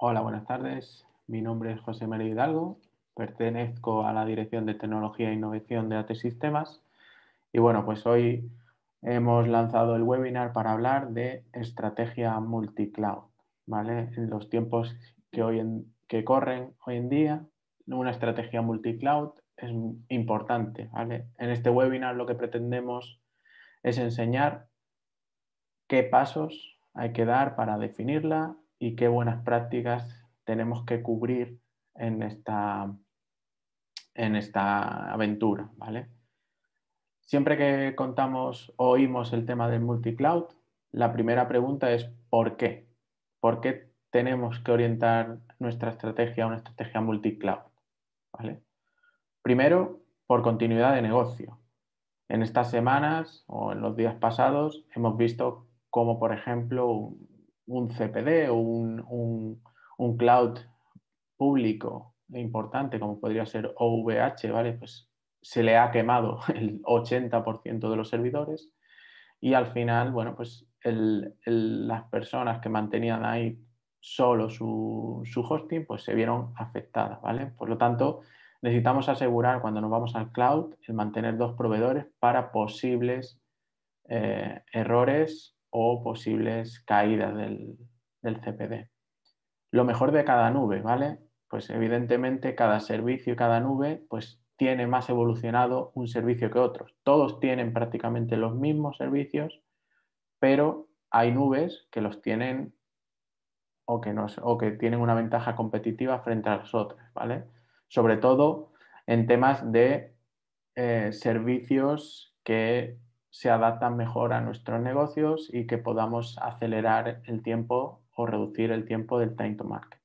Hola, buenas tardes. Mi nombre es José María Hidalgo. Pertenezco a la Dirección de Tecnología e Innovación de AT Sistemas. Y bueno, pues hoy hemos lanzado el webinar para hablar de estrategia multicloud. ¿vale? En los tiempos que, hoy que corren hoy en día, una estrategia multicloud es importante. En este webinar lo que pretendemos es enseñar qué pasos hay que dar para definirla y qué buenas prácticas tenemos que cubrir en esta, en esta aventura. ¿vale? Siempre que contamos o oímos el tema del multicloud, la primera pregunta es ¿por qué? ¿Por qué tenemos que orientar nuestra estrategia a una estrategia multicloud? ¿Vale? Primero, por continuidad de negocio. En estas semanas o en los días pasados hemos visto cómo, por ejemplo, un CPD o un, cloud público importante como podría ser OVH, ¿vale? Pues se le ha quemado el 80% de los servidores y al final, bueno, pues las personas que mantenían ahí solo su, hosting, pues se vieron afectadas, ¿vale? Por lo tanto, necesitamos asegurar cuando nos vamos al cloud el mantener dos proveedores para posibles eh, errores o posibles caídas del, CPD. Lo mejor de cada nube, ¿vale? Pues evidentemente cada servicio y cada nube pues tiene más evolucionado un servicio que otros. Todos tienen prácticamente los mismos servicios, pero hay nubes que los tienen o que, no o que tienen una ventaja competitiva frente a los otros ¿vale? Sobre todo en temas de eh, servicios que se adaptan mejor a nuestros negocios y que podamos acelerar el tiempo o reducir el tiempo del time to market.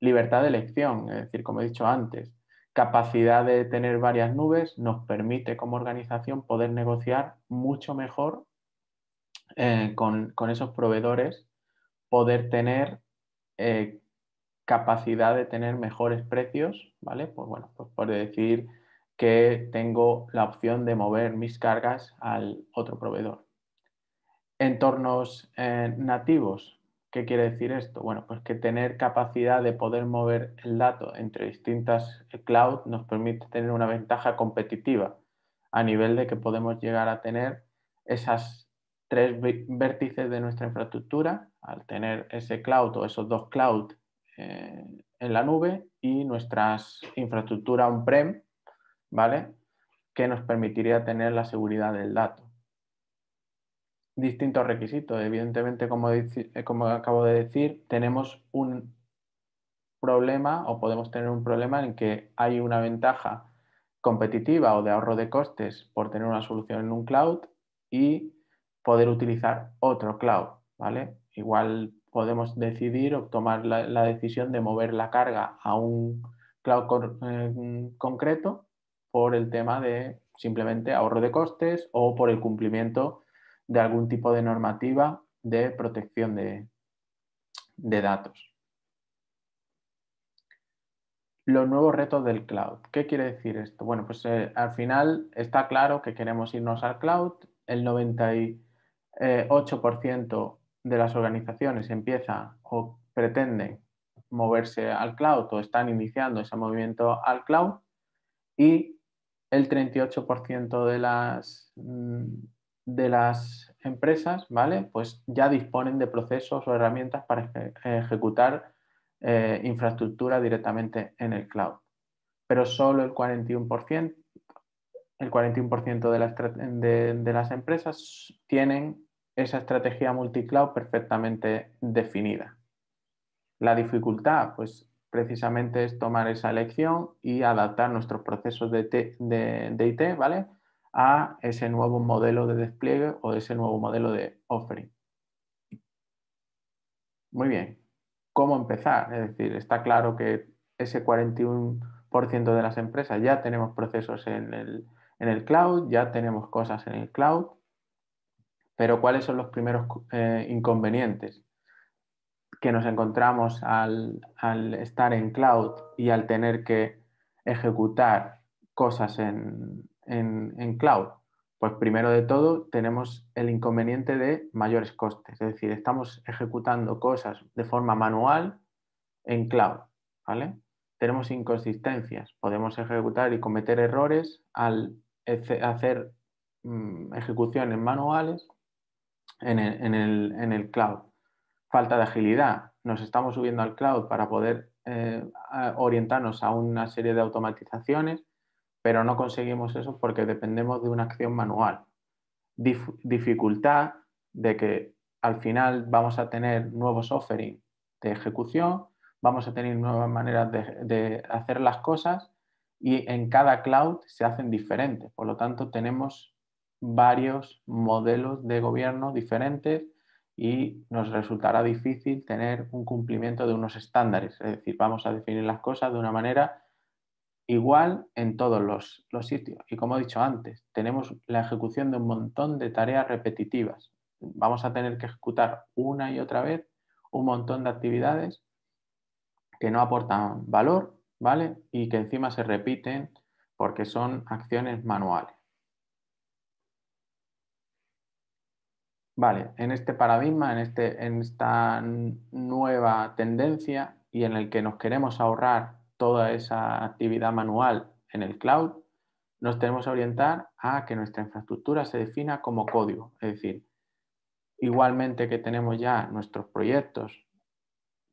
Libertad de elección, es decir, como he dicho antes, capacidad de tener varias nubes nos permite como organización poder negociar mucho mejor eh, con, esos proveedores, poder tener eh, capacidad de tener mejores precios, ¿vale? Pues bueno, pues por decir que tengo la opción de mover mis cargas al otro proveedor. Entornos eh, nativos, ¿qué quiere decir esto? Bueno, pues que tener capacidad de poder mover el dato entre distintas eh, cloud nos permite tener una ventaja competitiva a nivel de que podemos llegar a tener esas tres vértices de nuestra infraestructura, al tener ese cloud o esos dos cloud eh, en la nube y nuestras infraestructura on-prem ¿vale? Que nos permitiría tener la seguridad del dato. Distintos requisitos. Evidentemente, eh, como, acabo de decir, tenemos un problema o podemos tener un problema en que hay una ventaja competitiva o de ahorro de costes por tener una solución en un cloud y poder utilizar otro cloud, ¿vale? Igual podemos decidir o tomar la, decisión de mover la carga a un cloud eh, concreto por el tema de simplemente ahorro de costes o por el cumplimiento de algún tipo de normativa de protección de, datos. Los nuevos retos del cloud. ¿Qué quiere decir esto? Bueno, pues eh, al final está claro que queremos irnos al cloud. El 98% eh, de las organizaciones empieza o pretenden moverse al cloud o están iniciando ese movimiento al cloud y el 38% de las, mm, de las empresas, ¿vale? Pues ya disponen de procesos o herramientas para ejecutar eh, infraestructura directamente en el cloud. Pero solo el 41%, el 41 de, las, de, de las empresas tienen esa estrategia multicloud perfectamente definida. La dificultad, pues precisamente es tomar esa elección y adaptar nuestros procesos de, IT ¿vale? a ese nuevo modelo de despliegue o ese nuevo modelo de offering. Muy bien, ¿cómo empezar? Es decir, está claro que ese 41% de las empresas ya tenemos procesos en el, cloud, ya tenemos cosas en el cloud, pero ¿cuáles son los primeros eh, inconvenientes? que nos encontramos al, estar en cloud y al tener que ejecutar cosas en, cloud? Pues primero de todo tenemos el inconveniente de mayores costes, es decir, estamos ejecutando cosas de forma manual en cloud, ¿vale? Tenemos inconsistencias, podemos ejecutar y cometer errores al hacer mm, ejecuciones manuales en el cloud falta de agilidad. Nos estamos subiendo al cloud para poder eh, orientarnos a una serie de automatizaciones, pero no conseguimos eso porque dependemos de una acción manual. dificultad de que al final vamos a tener nuevos offerings de ejecución, vamos a tener nuevas maneras de, de hacer las cosas y en cada cloud se hacen diferentes. Por lo tanto, tenemos varios modelos de gobierno diferentes y nos resultará difícil tener un cumplimiento de unos estándares. Es decir, vamos a definir las cosas de una manera igual en todos los, los sitios. Y como he dicho antes, tenemos la ejecución de un montón de tareas repetitivas. Vamos a tener que ejecutar una y otra vez un montón de actividades que no aportan valor, ¿vale? Y que encima se repiten porque son acciones manuales. Vale, en este paradigma, este, en, esta nueva tendencia y en el que nos queremos ahorrar toda esa actividad manual en el cloud, nos tenemos que orientar a que nuestra infraestructura se defina como código. Es decir, igualmente que tenemos ya nuestros proyectos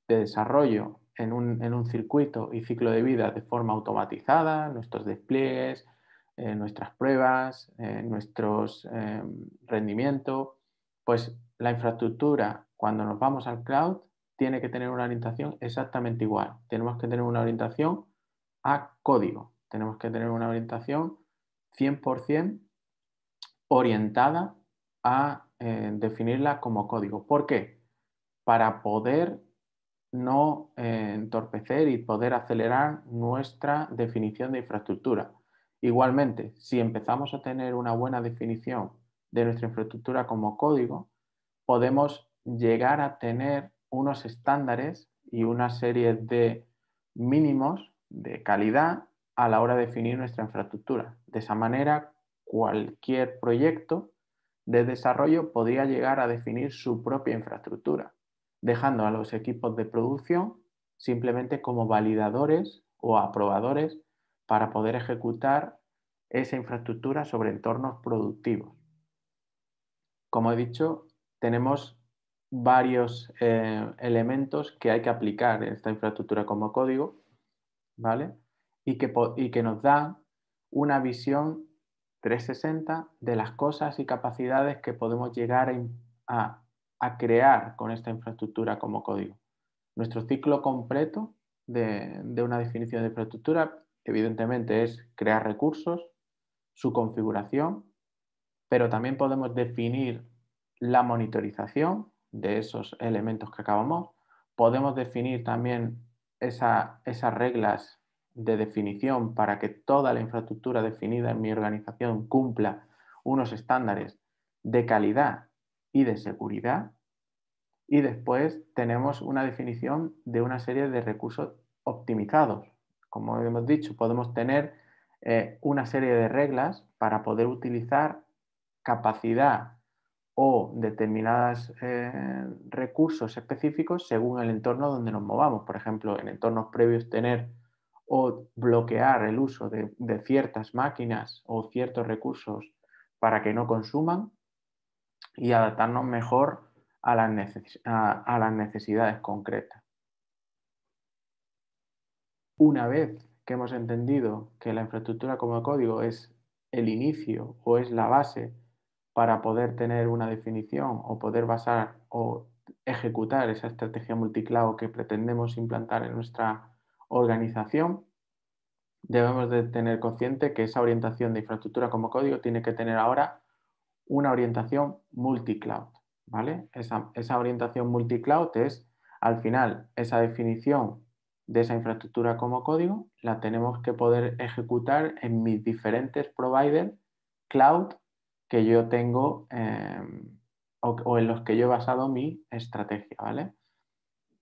de desarrollo en un, circuito y ciclo de vida de forma automatizada, nuestros despliegues, eh, nuestras pruebas, eh, nuestros eh, rendimientos, pues la infraestructura, cuando nos vamos al cloud, tiene que tener una orientación exactamente igual. Tenemos que tener una orientación a código. Tenemos que tener una orientación 100% orientada a eh, definirla como código. ¿Por qué? Para poder no eh, entorpecer y poder acelerar nuestra definición de infraestructura. Igualmente, si empezamos a tener una buena definición de nuestra infraestructura como código, podemos llegar a tener unos estándares y una serie de mínimos de calidad a la hora de definir nuestra infraestructura. De esa manera, cualquier proyecto de desarrollo podría llegar a definir su propia infraestructura, dejando a los equipos de producción simplemente como validadores o aprobadores para poder ejecutar esa infraestructura sobre entornos productivos como he dicho, tenemos varios eh, elementos que hay que aplicar en esta infraestructura como código, ¿vale? Y que, nos dan una visión 360 de las cosas y capacidades que podemos llegar a, crear con esta infraestructura como código. Nuestro ciclo completo de, de una definición de infraestructura, evidentemente, es crear recursos, su configuración, pero también podemos definir la monitorización de esos elementos que acabamos. Podemos definir también esas reglas de definición para que toda la infraestructura definida en mi organización cumpla unos estándares de calidad y de seguridad. Y después tenemos una definición de una serie de recursos optimizados. Como hemos dicho, podemos tener eh, una serie de reglas para poder utilizar capacidad o determinados eh, recursos específicos según el entorno donde nos movamos. Por ejemplo, en entornos previos tener o bloquear el uso de, ciertas máquinas o ciertos recursos para que no consuman y adaptarnos mejor a las, a las necesidades concretas. Una vez que hemos entendido que la infraestructura como código es el inicio o es la base para poder tener una definición o poder basar o ejecutar esa estrategia multicloud que pretendemos implantar en nuestra organización, debemos de tener consciente que esa orientación de infraestructura como código tiene que tener ahora una orientación multicloud. ¿vale? Esa, esa orientación multicloud es, al final, esa definición de esa infraestructura como código, la tenemos que poder ejecutar en mis diferentes providers cloud que yo tengo em, o, en los que yo he basado mi estrategia, ¿vale?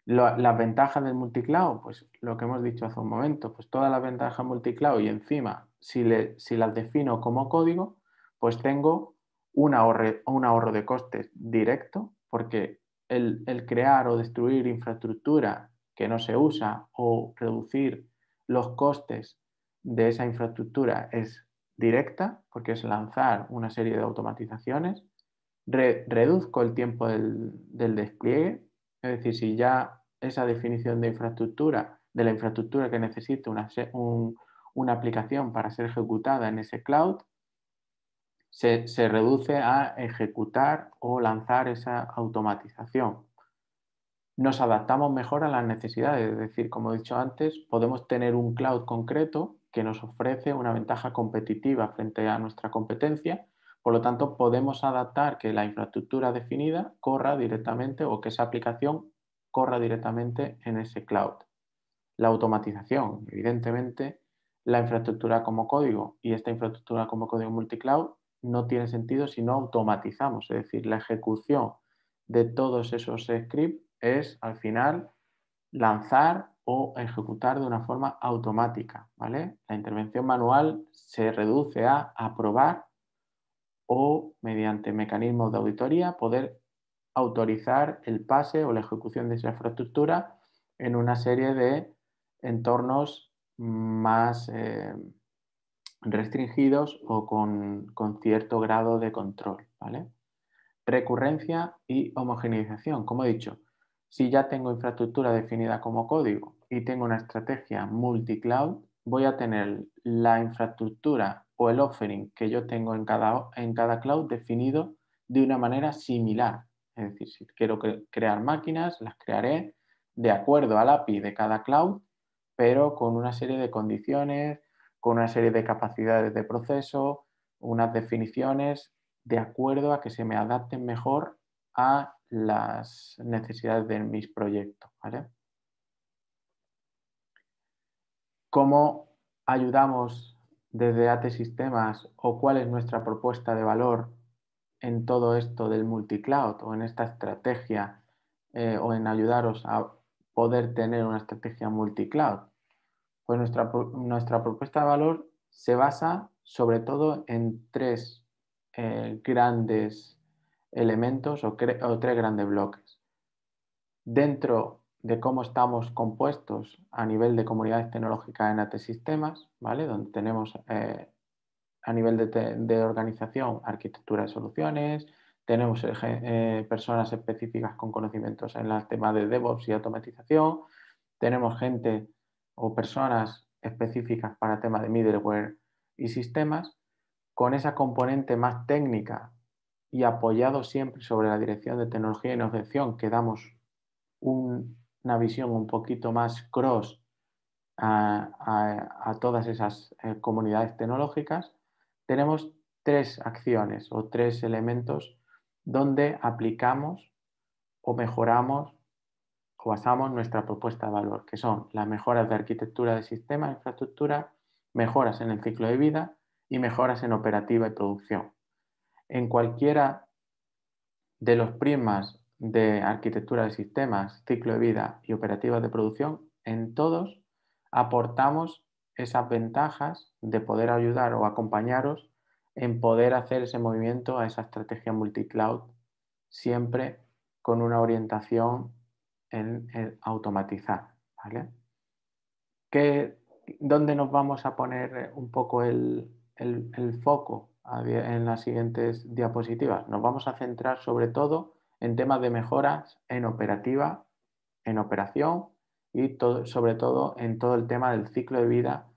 las ventajas del multicloud, pues lo que hemos dicho hace un momento, pues todas las ventajas multicloud y encima, si, si las defino como código, pues tengo un ahorro, un ahorro de costes directo, porque el crear o destruir infraestructura que no se usa o reducir los costes de esa infraestructura es directa, porque es lanzar una serie de automatizaciones. reduzco el tiempo del, despliegue, es decir, si ya esa definición de infraestructura, de la infraestructura que necesita una, aplicación para ser ejecutada en ese cloud, se, se, reduce a ejecutar o lanzar esa automatización. Nos adaptamos mejor a las necesidades, es decir, como he dicho antes, podemos tener un cloud concreto que nos ofrece una ventaja competitiva frente a nuestra competencia. Por lo tanto, podemos adaptar que la infraestructura definida corra directamente o que esa aplicación corra directamente en ese cloud. La automatización, evidentemente, la infraestructura como código y esta infraestructura como código multicloud no tiene sentido si no automatizamos, es decir, la ejecución de todos esos scripts es al final lanzar o ejecutar de una forma automática. ¿vale? La intervención manual se reduce a aprobar o mediante mecanismos de auditoría poder autorizar el pase o la ejecución de esa infraestructura en una serie de entornos más eh, restringidos o con, con, cierto grado de control. ¿vale? Recurrencia y homogeneización. Como he dicho, si ya tengo infraestructura definida como código y tengo una estrategia multi-cloud. voy a tener la infraestructura o el offering que yo tengo en cada, en cada cloud definido de una manera similar. Es decir, si quiero crear máquinas, las crearé de acuerdo al API de cada cloud, pero con una serie de condiciones, con una serie de capacidades de proceso, unas definiciones de acuerdo a que se me adapten mejor a las necesidades de mis proyectos. ¿vale? cómo ayudamos desde AT Sistemas o cuál es nuestra propuesta de valor en todo esto del multicloud o en esta estrategia eh, o en ayudaros a poder tener una estrategia multicloud. Pues nuestra, nuestra propuesta de valor se basa sobre todo en tres eh, grandes elementos o, o, tres grandes bloques. Dentro de cómo estamos compuestos a nivel de comunidades tecnológicas en AT sistemas, ¿vale? Donde tenemos eh, a nivel de, organización arquitectura de soluciones, tenemos eh, eh, personas específicas con conocimientos en el tema de DevOps y automatización, tenemos gente o personas específicas para tema de middleware y sistemas, con esa componente más técnica y apoyado siempre sobre la dirección de tecnología y e innovación que damos un, una visión un poquito más cross a, todas esas eh, comunidades tecnológicas, tenemos tres acciones o tres elementos donde aplicamos o mejoramos o basamos nuestra propuesta de valor, que son las mejoras de arquitectura de sistema, infraestructura, mejoras en el ciclo de vida y mejoras en operativa y producción. En cualquiera de los primas de arquitectura de sistemas, ciclo de vida y operativas de producción, en todos aportamos esas ventajas de poder ayudar o acompañaros en poder hacer ese movimiento a esa estrategia multicloud siempre con una orientación en, automatizar. ¿vale? ¿Qué, ¿Dónde nos vamos a poner eh, un poco el, el foco en las siguientes diapositivas? Nos vamos a centrar sobre todo en temas de mejoras en operativa, en operación y sobre todo en todo el tema del ciclo de vida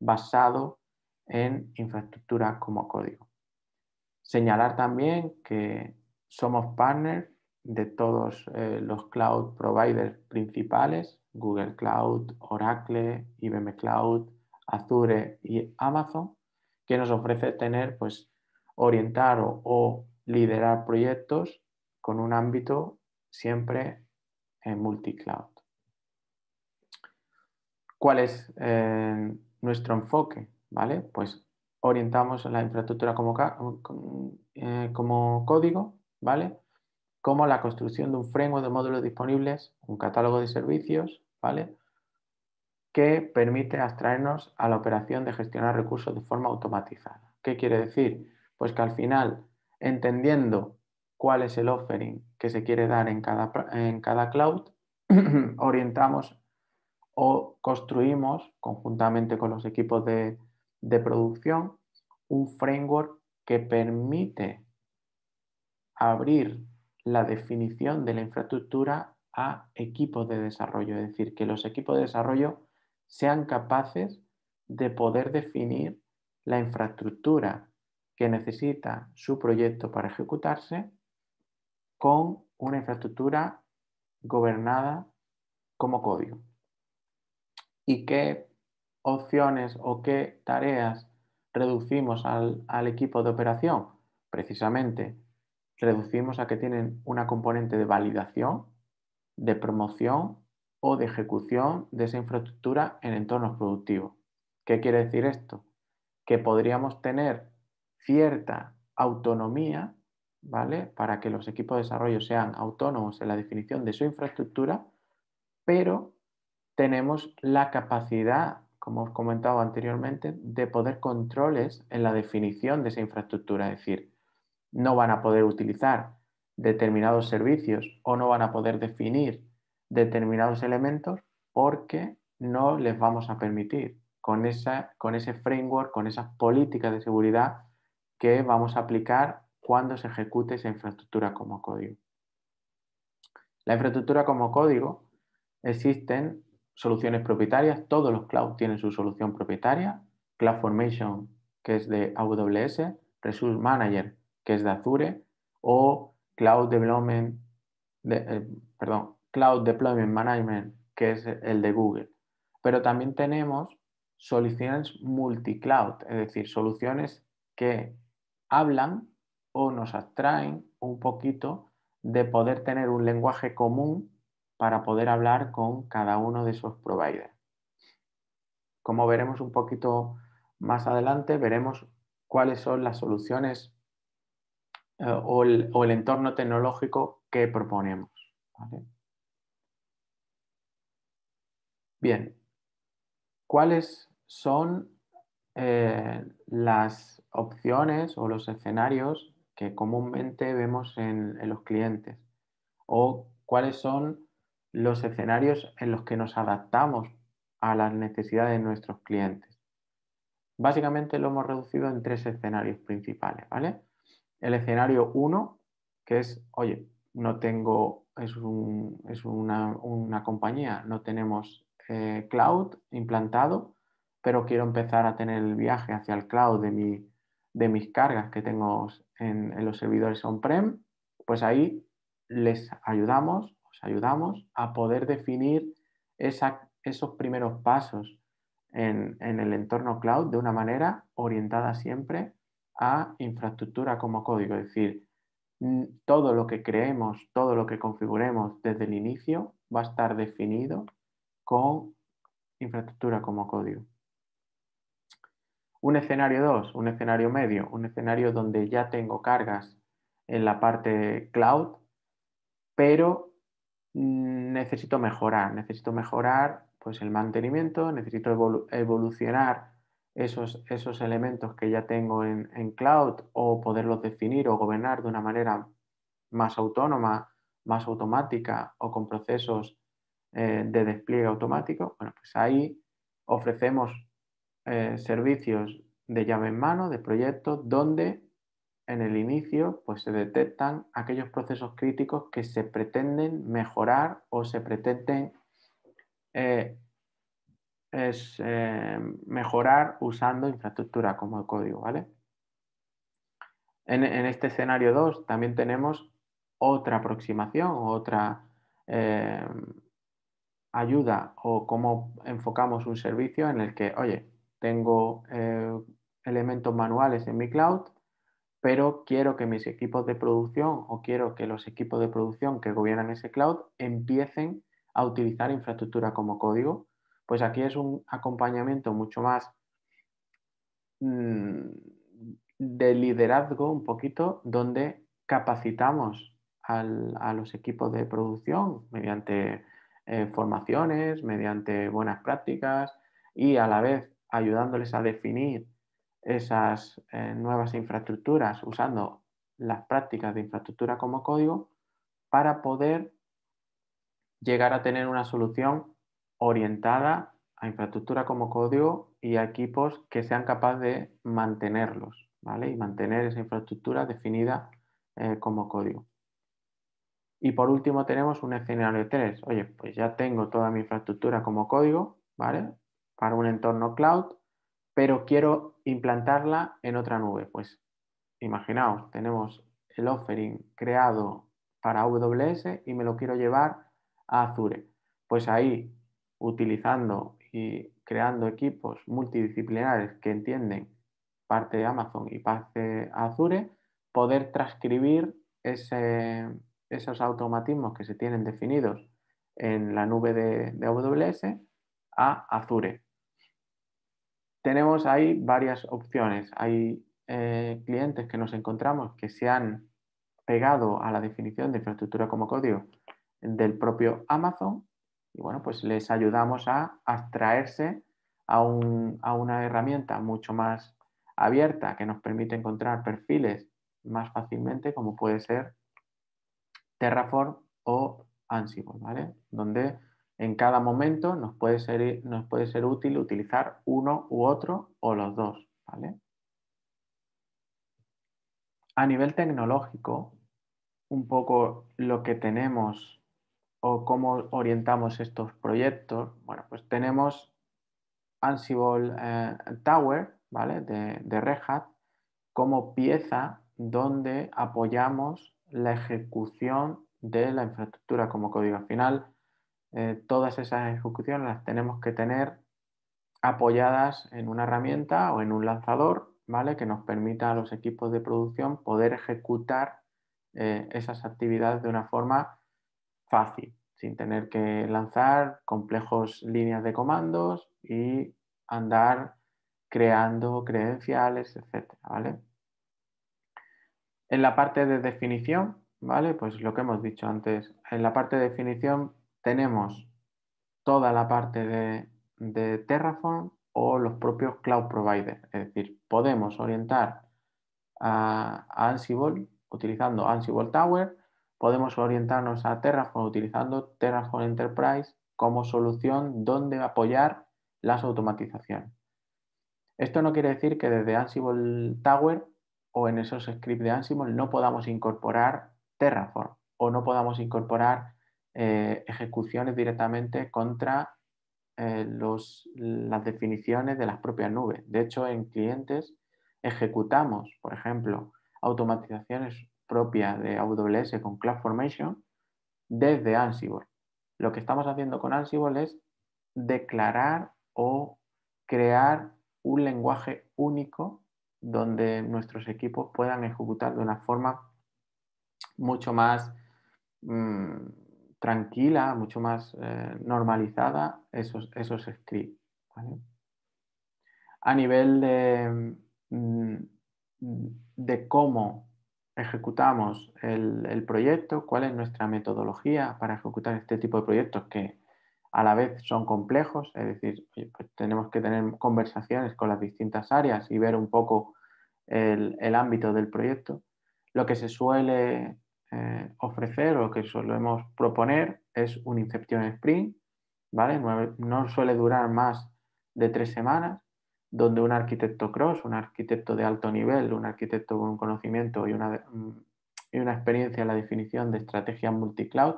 basado en infraestructura como código. Señalar también que somos partners de todos eh, los cloud providers principales, Google Cloud, Oracle, IBM Cloud, Azure y Amazon, que nos ofrece tener, pues, orientar o liderar proyectos con un ámbito siempre en multicloud. ¿Cuál es eh, nuestro enfoque? ¿Vale? Pues orientamos la infraestructura como, eh, como código, ¿vale? Como la construcción de un framework de módulos disponibles, un catálogo de servicios, ¿vale? Que permite abstraernos a la operación de gestionar recursos de forma automatizada. ¿Qué quiere decir? Pues que al final, entendiendo cuál es el offering que se quiere dar en cada, cloud, orientamos o construimos conjuntamente con los equipos de producción un framework que permite abrir la definición de la infraestructura a equipos de desarrollo, es decir, que los equipos de desarrollo sean capaces de poder definir la infraestructura que necesita su proyecto para ejecutarse con una infraestructura gobernada como código. ¿Y qué opciones o qué tareas reducimos al, equipo de operación? Precisamente, reducimos a que tienen una componente de validación, de promoción o de ejecución de esa infraestructura en entornos productivos. ¿Qué quiere decir esto? Que podríamos tener cierta autonomía ¿vale? Para que los equipos de desarrollo sean autónomos en la definición de su infraestructura, pero tenemos la capacidad, como os comentado anteriormente, de poder controles en la definición de esa infraestructura. Es decir, no van a poder utilizar determinados servicios o no van a poder definir determinados elementos porque no les vamos a permitir con, con ese framework, con esas políticas de seguridad que vamos a aplicar cuando se ejecute esa infraestructura como código. La infraestructura como código existen soluciones propietarias, todos los Cloud tienen su solución propietaria, CloudFormation, que es de AWS, Resource Manager, que es de Azure, o Cloud Development, eh, Deployment Management, que es el de Google. Pero también tenemos soluciones multicloud, es decir, soluciones que hablan o nos abstraen un poquito de poder tener un lenguaje común para poder hablar con cada uno de esos providers. Como veremos un poquito más adelante, veremos cuáles son las soluciones eh, o, el, entorno tecnológico que proponemos. Bien, ¿cuáles son eh, las opciones o los escenarios que comúnmente vemos en, los clientes o cuáles son los escenarios en los que nos adaptamos a las necesidades de nuestros clientes. Básicamente lo hemos reducido en tres escenarios principales, El escenario uno, que es, oye, no tengo, es, una, compañía, no tenemos eh, cloud implantado, pero quiero empezar a tener el viaje hacia el cloud de, mi, de mis cargas que tengo en, los servidores on-prem, pues ahí les ayudamos, os ayudamos a poder definir esos primeros pasos en, en, el entorno cloud de una manera orientada siempre a infraestructura como código, es decir, todo lo que creemos, todo lo que configuremos desde el inicio va a estar definido con infraestructura como código. Un escenario 2, un escenario medio, un escenario donde ya tengo cargas en la parte cloud, pero mm, necesito mejorar, necesito mejorar pues el mantenimiento, necesito evolucionar esos, esos, elementos que ya tengo en, cloud o poderlos definir o gobernar de una manera más autónoma, más automática o con procesos eh, de despliegue automático, bueno, pues ahí ofrecemos eh, servicios de llave en mano, de proyectos, donde en el inicio pues, se detectan aquellos procesos críticos que se pretenden mejorar o se pretenden eh, es, eh, mejorar usando infraestructura como el código. ¿vale? En, este escenario 2 también tenemos otra aproximación, otra ayuda o cómo enfocamos un servicio en el que, oye, tengo eh, elementos manuales en mi cloud, pero quiero que mis equipos de producción o quiero que los equipos de producción que gobiernan ese cloud empiecen a utilizar infraestructura como código. Pues aquí es un acompañamiento mucho más mm, de liderazgo, un poquito, donde capacitamos a los equipos de producción mediante eh, formaciones, mediante buenas prácticas y a la vez ayudándoles a definir esas eh, nuevas infraestructuras usando las prácticas de infraestructura como código para poder llegar a tener una solución orientada a infraestructura como código y a equipos que sean capaces de mantenerlos ¿vale? y mantener esa infraestructura definida eh, como código. Y por último tenemos un escenario 3. Oye, pues ya tengo toda mi infraestructura como código, ¿vale? para un entorno cloud, pero quiero implantarla en otra nube. Pues imaginaos, tenemos el offering creado para AWS y me lo quiero llevar a Azure. Pues ahí, utilizando y creando equipos multidisciplinares que entienden parte de Amazon y parte Azure, poder transcribir esos automatismos que se tienen definidos en la nube de, de AWS a Azure tenemos ahí varias opciones. Hay eh, clientes que nos encontramos que se han pegado a la definición de infraestructura como código del propio Amazon y bueno, pues les ayudamos a abstraerse a, una herramienta mucho más abierta que nos permite encontrar perfiles más fácilmente como puede ser Terraform o Ansible, ¿vale? Donde en cada momento nos puede ser, útil utilizar uno u otro o los dos. A nivel tecnológico, un poco lo que tenemos o cómo orientamos estos proyectos, bueno, pues tenemos Ansible eh, Tower, De, Red Hat, como pieza donde apoyamos la ejecución de la infraestructura como código. final, eh, todas esas ejecuciones las tenemos que tener apoyadas en una herramienta o en un lanzador, ¿vale? Que nos permita a los equipos de producción poder ejecutar eh, esas actividades de una forma fácil, sin tener que lanzar complejos líneas de comandos y andar creando credenciales, etcétera, En la parte de definición, ¿vale? Pues lo que hemos dicho antes, en la parte de definición tenemos toda la parte de, Terraform o los propios cloud providers. Es decir, podemos orientar a Ansible utilizando Ansible Tower, podemos orientarnos a Terraform utilizando Terraform Enterprise como solución donde apoyar las automatizaciones. Esto no quiere decir que desde Ansible Tower o en esos scripts de Ansible no podamos incorporar Terraform o no podamos incorporar eh, ejecuciones directamente contra eh, las definiciones de las propias nubes. De hecho, en clientes ejecutamos, por ejemplo, automatizaciones propias de AWS con CloudFormation desde Ansible. Lo que estamos haciendo con Ansible es declarar o crear un lenguaje único donde nuestros equipos puedan ejecutar de una forma mucho más mm, tranquila, mucho más eh, normalizada esos, esos scripts. A nivel de, mm, de cómo ejecutamos el, proyecto, cuál es nuestra metodología para ejecutar este tipo de proyectos que a la vez son complejos, es decir, pues tenemos que tener conversaciones con las distintas áreas y ver un poco el, el ámbito del proyecto. Lo que se suele eh, ofrecer o que solemos proponer es un Inception Sprint, ¿vale? No, suele durar más de tres semanas, donde un arquitecto cross, un arquitecto de alto nivel, un arquitecto con un conocimiento y una, mm, una experiencia en la definición de estrategia multicloud,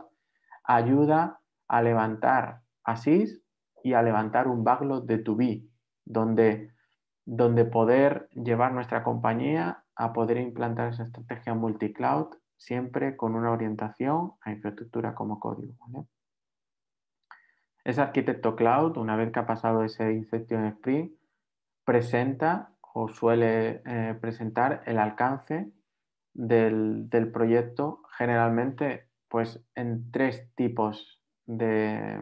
ayuda a levantar ASIS y a levantar un backlog de to be, donde, donde poder llevar nuestra compañía a poder implantar esa estrategia multicloud siempre con una orientación a infraestructura como código. Ese arquitecto cloud, una vez que ha pasado ese Inception Spring, presenta o suele eh, presentar el alcance del, proyecto generalmente pues, en tres tipos de,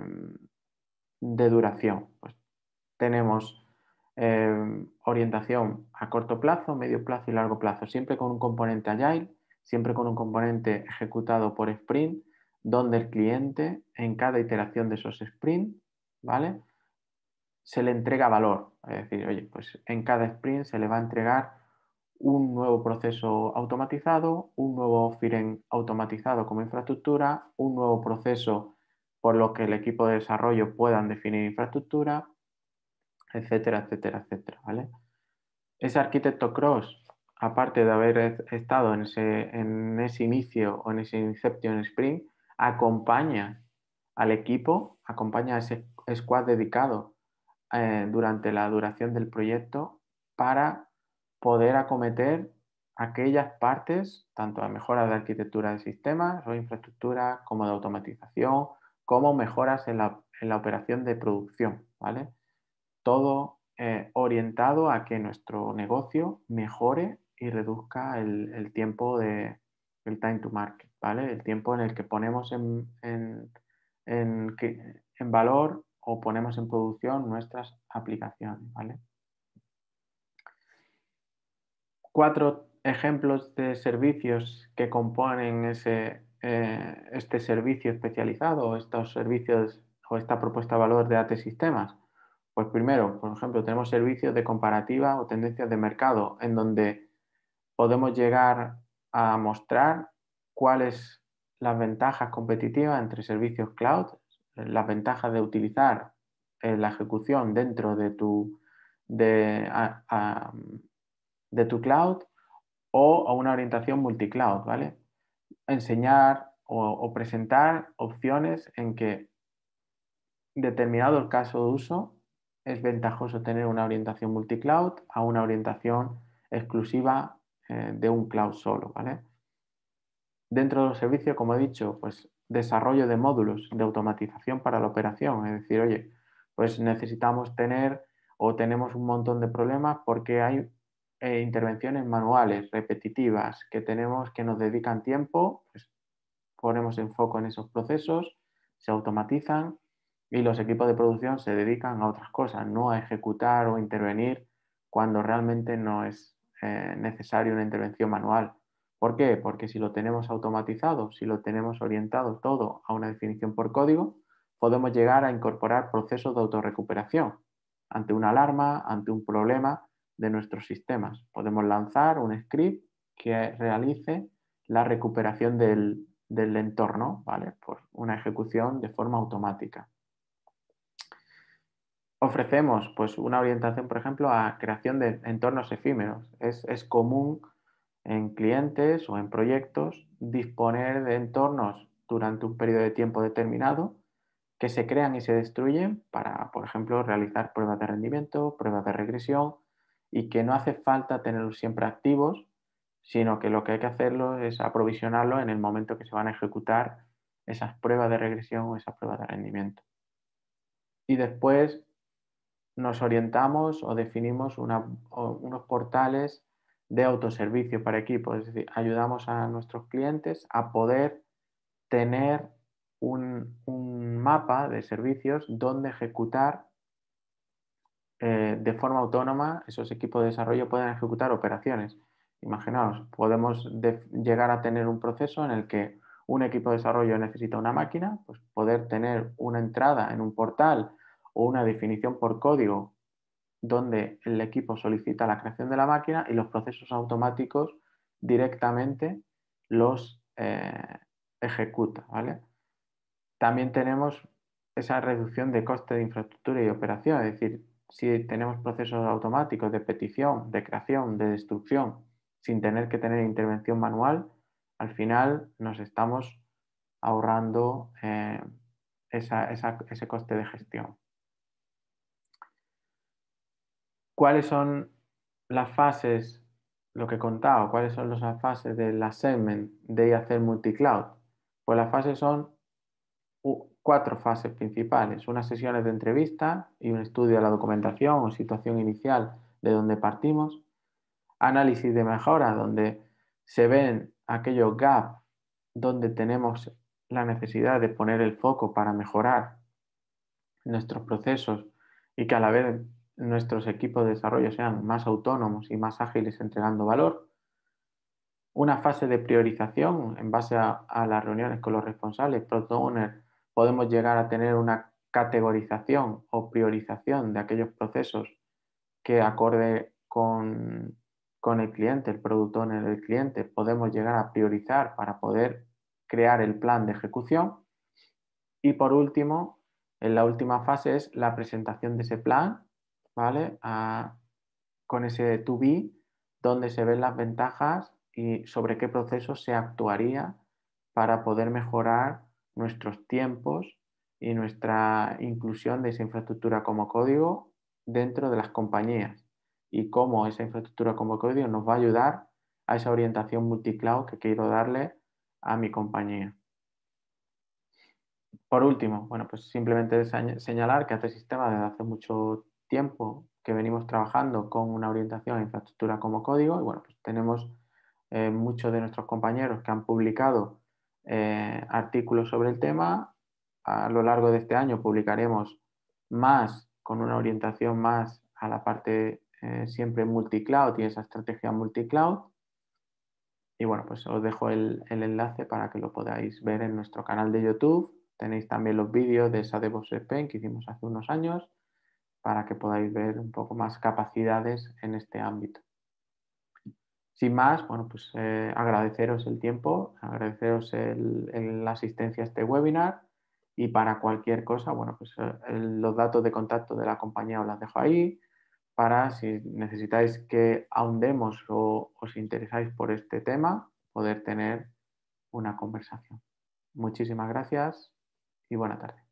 duración. Pues, tenemos eh, orientación a corto plazo, medio plazo y largo plazo, siempre con un componente agile siempre con un componente ejecutado por sprint, donde el cliente en cada iteración de esos sprint, ¿vale? Se le entrega valor, es decir, oye, pues en cada sprint se le va a entregar un nuevo proceso automatizado, un nuevo Firen automatizado como infraestructura, un nuevo proceso por lo que el equipo de desarrollo puedan definir infraestructura, etcétera, etcétera, etcétera, ¿vale? Ese arquitecto cross aparte de haber estado en ese, en ese inicio o en ese Inception Sprint, acompaña al equipo, acompaña a ese squad dedicado eh, durante la duración del proyecto para poder acometer aquellas partes, tanto de mejora de arquitectura de sistemas o infraestructura, como de automatización, como mejoras en la, operación de producción, ¿vale? Todo eh, orientado a que nuestro negocio mejore y reduzca el, tiempo de el time to market, ¿vale? El tiempo en el que ponemos en, en, en, en valor o ponemos en producción nuestras aplicaciones, ¿vale? Cuatro ejemplos de servicios que componen ese, eh, este servicio especializado, estos servicios o esta propuesta de valor de AT Sistemas. Pues primero, por ejemplo, tenemos servicios de comparativa o tendencias de mercado, en donde podemos llegar a mostrar cuáles las ventajas competitivas entre servicios cloud, eh, las ventajas de utilizar eh, la ejecución dentro de tu, de, tu cloud o a una orientación multicloud, ¿vale? Enseñar o, o, presentar opciones en que determinado el caso de uso es ventajoso tener una orientación multicloud a una orientación exclusiva eh, de un cloud solo, ¿vale? Dentro de los servicios, como he dicho, pues desarrollo de módulos de automatización para la operación, es decir, oye, pues necesitamos tener o tenemos un montón de problemas porque hay eh, intervenciones manuales, repetitivas, que tenemos, que nos dedican tiempo, pues ponemos en foco en esos procesos, se automatizan y los equipos de producción se dedican a otras cosas, no a ejecutar o intervenir cuando realmente no es necesaria eh, necesario una intervención manual. ¿Por qué? Porque si lo tenemos automatizado, si lo tenemos orientado todo a una definición por código, podemos llegar a incorporar procesos de autorrecuperación ante una alarma, ante un problema de nuestros sistemas. Podemos lanzar un script que realice la recuperación del, del entorno, ¿vale? Por una ejecución de forma automática ofrecemos pues, una orientación, por ejemplo, a creación de entornos efímeros. Es, es común en clientes o en proyectos disponer de entornos durante un periodo de tiempo determinado que se crean y se destruyen para, por ejemplo, realizar pruebas de rendimiento, pruebas de regresión y que no hace falta tenerlos siempre activos, sino que lo que hay que hacerlo es aprovisionarlo en el momento que se van a ejecutar esas pruebas de regresión o esas pruebas de rendimiento. Y después nos orientamos o definimos unos portales de autoservicio para equipos, es decir, ayudamos a nuestros clientes a poder tener un, mapa de servicios donde ejecutar eh, de forma autónoma, esos equipos de desarrollo pueden ejecutar operaciones. Imaginaos, podemos llegar a tener un proceso en el que un equipo de desarrollo necesita una máquina, pues poder tener una entrada en un portal o una definición por código donde el equipo solicita la creación de la máquina y los procesos automáticos directamente los eh, ejecuta. También tenemos esa reducción de coste de infraestructura y operación, es decir, si tenemos procesos automáticos de petición, de creación, de destrucción, sin tener que tener intervención manual, al final nos estamos ahorrando eh, ese coste de gestión. cuáles son las fases, lo que he contado, cuáles son las fases del assessment de hacer multicloud. Pues las fases son cuatro fases principales, unas sesiones de entrevista y un estudio de la documentación o situación inicial de donde partimos, análisis de mejora, donde se ven aquellos gaps donde tenemos la necesidad de poner el foco para mejorar nuestros procesos y que a la vez nuestros equipos de desarrollo sean más autónomos y más ágiles entregando valor, una fase de priorización en base a, las reuniones con los responsables, product owner, podemos llegar a tener una categorización o priorización de aquellos procesos que acorde con, con el cliente, el product owner, el cliente, podemos llegar a priorizar para poder crear el plan de ejecución. Y por último, en la última fase es la presentación de ese plan ¿vale? con ese to be, donde se ven las ventajas y sobre qué proceso se actuaría para poder mejorar nuestros tiempos y nuestra inclusión de esa infraestructura como código dentro de las compañías y cómo esa infraestructura como código nos va a ayudar a esa orientación multicloud que quiero darle a mi compañía. Por último, bueno, pues simplemente señalar que este sistema desde hace mucho tiempo tiempo que venimos trabajando con una orientación a infraestructura como código y bueno, pues tenemos eh, muchos de nuestros compañeros que han publicado eh, artículos sobre el tema. A lo largo de este año publicaremos más con una orientación más a la parte eh, siempre multicloud y esa estrategia multicloud. Y bueno, pues os dejo el, enlace para que lo podáis ver en nuestro canal de YouTube. Tenéis también los vídeos de esa DevOps Spain que hicimos hace unos años para que podáis ver un poco más capacidades en este ámbito. Sin más, bueno, pues eh, agradeceros el tiempo, agradeceros la asistencia a este webinar y para cualquier cosa, bueno, pues eh, los datos de contacto de la compañía os las dejo ahí para si necesitáis que ahondemos o os interesáis por este tema, poder tener una conversación. Muchísimas gracias y buena tarde.